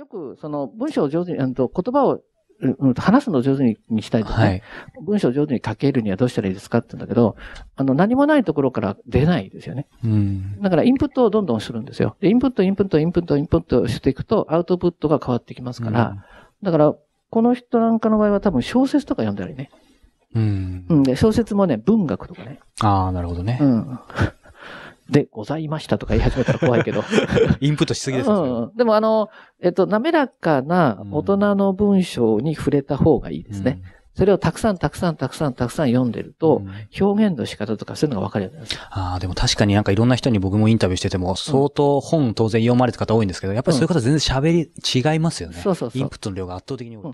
よく、その、文章を上手に、言葉を、話すのを上手にしたいとか、ね、はい、文章を上手に書けるにはどうしたらいいですかって言うんだけど、あの、何もないところから出ないですよね。うん、だから、インプットをどんどんするんですよ。で、インプット、インプット、インプット、インプットしていくと、アウトプットが変わってきますから、うん、だから、この人なんかの場合は多分小説とか読んだりね。うん。うん、で、小説もね、文学とかね。ああ、なるほどね。うん。でございましたとか言い始めたら怖いけど。インプットしすぎですね。うん。でもあの、えっと、滑らかな大人の文章に触れた方がいいですね。うんそれをたくさんたくさんたくさんたくさん読んでると、表現の仕方とかそういうのが分かるようになす。ああ、でも確かになんかいろんな人に僕もインタビューしてても、相当本当然読まれた方多いんですけど、やっぱりそういう方全然喋り、違いますよね。そうそうそう。インプットの量が圧倒的に多い。うん